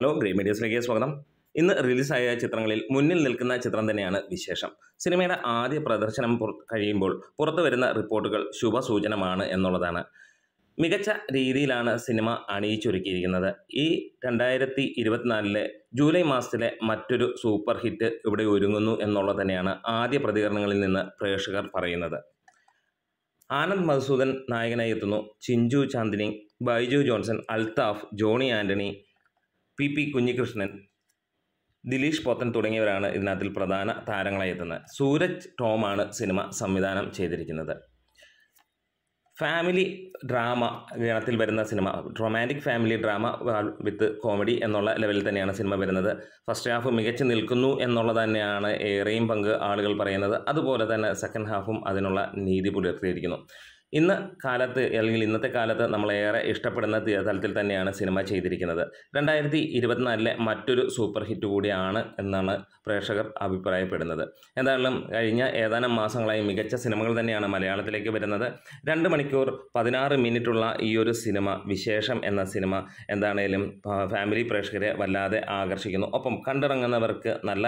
hello grey മീഡിയസിലേക്ക് സ്വാഗതം ഇന്ന് റിലീസായ ചിത്രങ്ങളിൽ മുന്നിൽ നിൽക്കുന്ന ചിത്രം തന്നെയാണ് വിശേഷം സിനിമയുടെ ആദ്യ പ്രദർശനം കഴിയുമ്പോൾ പുറത്തു വരുന്ന റിപ്പോർട്ടുകൾ ശുഭസൂചനമാണ് എന്നുള്ളതാണ് മികച്ച രീതിയിലാണ് സിനിമ അണിയിച്ചൊരുക്കിയിരിക്കുന്നത് ഈ രണ്ടായിരത്തി ഇരുപത്തിനാലിലെ ജൂലൈ മാസത്തിലെ മറ്റൊരു സൂപ്പർ ഹിറ്റ് ഇവിടെ ഒരുങ്ങുന്നു എന്നുള്ളത് തന്നെയാണ് ആദ്യ പ്രതികരണങ്ങളിൽ നിന്ന് പ്രേക്ഷകർ പറയുന്നത് ആനന്ദ് മധുസൂദൻ നായകനായി എത്തുന്നു Chinchu Chandini Baiju Johnson Althaf Johnny Antony P P Kunhikrishnan Dileesh Pothan തുടങ്ങിയവരാണ് ഇതിനകത്തിൽ പ്രധാന താരങ്ങളായി എത്തുന്നത് സൂരജ് ടോമാണ് സിനിമ സംവിധാനം ചെയ്തിരിക്കുന്നത് ഫാമിലി ഡ്രാമ ഗണത്തിൽ വരുന്ന cinema romantic family drama with comedy എന്നുള്ള ലെവലിൽ തന്നെയാണ് സിനിമ വരുന്നത് ഫസ്റ്റ് ഹാഫ് മികച്ചു നിൽക്കുന്നു എന്നുള്ളത് തന്നെയാണ് ഏറെയും പങ്ക് ആളുകൾ പറയുന്നത് അതുപോലെ തന്നെ സെക്കൻഡ് ഹാഫും അതിനുള്ള നീതി പുലർത്തിയിരിക്കുന്നു ഇന്ന് കാലത്ത് അല്ലെങ്കിൽ ഇന്നത്തെ കാലത്ത് നമ്മളേറെ ഇഷ്ടപ്പെടുന്ന തലത്തിൽ തന്നെയാണ് സിനിമ ചെയ്തിരിക്കുന്നത് രണ്ടായിരത്തി ഇരുപത്തിനാലിലെ മറ്റൊരു സൂപ്പർ ഹിറ്റ് കൂടിയാണ് എന്നാണ് പ്രേക്ഷകർ അഭിപ്രായപ്പെടുന്നത് എന്തായാലും കഴിഞ്ഞ ഏതാനും മാസങ്ങളായി മികച്ച സിനിമകൾ തന്നെയാണ് മലയാളത്തിലേക്ക് വരുന്നത് രണ്ട് മണിക്കൂർ പതിനാറ് മിനിറ്റുള്ള ഈ ഒരു സിനിമ വിശേഷം എന്ന സിനിമ എന്താണേലും ഫാമിലി പ്രേക്ഷകരെ വല്ലാതെ ആകർഷിക്കുന്നു ഒപ്പം കണ്ടിറങ്ങുന്നവർക്ക് നല്ല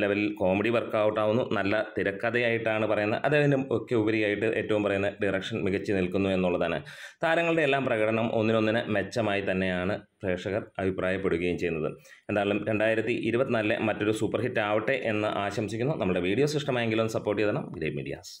ലെവലിൽ കോമഡി വർക്കൗട്ട് ആവുന്നു നല്ല തിരക്കഥയായിട്ടാണ് പറയുന്നത് അതിനും ഒക്കെ ഉപരിയായിട്ട് ഏറ്റവും പറയുന്ന ഡയറക്ഷൻ മികച്ചു നിൽക്കുന്നു എന്നുള്ളതാണ് താരങ്ങളുടെ എല്ലാം പ്രകടനം ഒന്നിനൊന്നിനെ മെച്ചമായി തന്നെയാണ് പ്രേക്ഷകർ അഭിപ്രായപ്പെടുകയും ചെയ്യുന്നത് എന്തായാലും രണ്ടായിരത്തി ഇരുപത്തിനാലിലെ മറ്റൊരു സൂപ്പർ ഹിറ്റ് ആവട്ടെ എന്ന് ആശംസിക്കുന്നു നമ്മുടെ വീഡിയോസ് ഇഷ്ടമായെങ്കിലും സപ്പോർട്ട് ചെയ്തണം ഗ്രേ മീഡിയാസ്